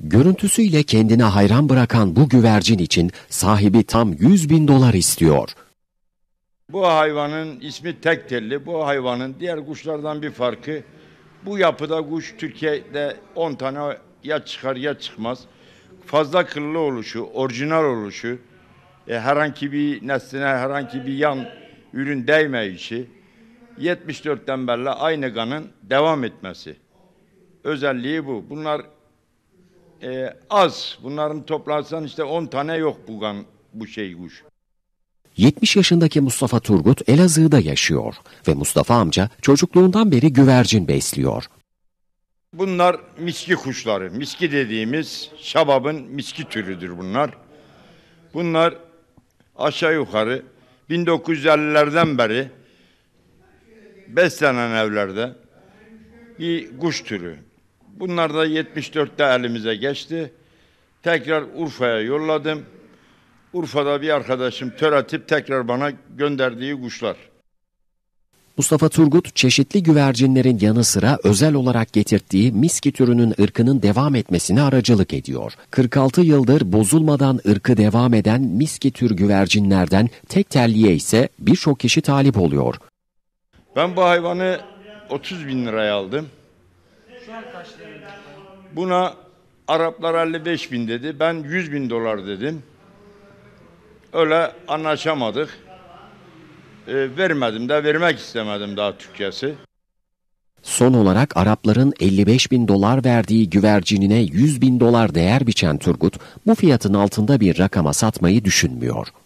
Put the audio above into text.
Görüntüsüyle kendine hayran bırakan bu güvercin için sahibi tam 100 bin dolar istiyor. Bu hayvanın ismi tek telli. Bu hayvanın diğer kuşlardan bir farkı bu yapıda kuş Türkiye'de 10 tane ya çıkar ya çıkmaz. Fazla kıllı oluşu, orijinal oluşu, e, herhangi bir nesline herhangi bir yan ürün değmeyişi 74'ten beri aynı kanın devam etmesi. Özelliği bu. Bunlar e, az. Bunların toplarsan işte 10 tane yok bu, bu şey kuş. 70 yaşındaki Mustafa Turgut Elazığ'da yaşıyor ve Mustafa amca çocukluğundan beri güvercin besliyor. Bunlar miski kuşları. Miski dediğimiz şababın miski türüdür bunlar. Bunlar aşağı yukarı 1950'lerden beri beslenen evlerde bir kuş türü. Bunlar da 74'te elimize geçti. Tekrar Urfa'ya yolladım. Urfa'da bir arkadaşım atıp tekrar bana gönderdiği kuşlar. Mustafa Turgut çeşitli güvercinlerin yanı sıra özel olarak getirttiği miski türünün ırkının devam etmesine aracılık ediyor. 46 yıldır bozulmadan ırkı devam eden miski tür güvercinlerden tek telliye ise birçok kişi talip oluyor. Ben bu hayvanı 30 bin liraya aldım. Buna Araplar 55 bin dedi. Ben 100 bin dolar dedim. Öyle anlaşamadık. E, vermedim de vermek istemedim daha Türkiye'si. Son olarak Arapların 55 bin dolar verdiği güvercinine 100 bin dolar değer biçen Turgut, bu fiyatın altında bir rakama satmayı düşünmüyor.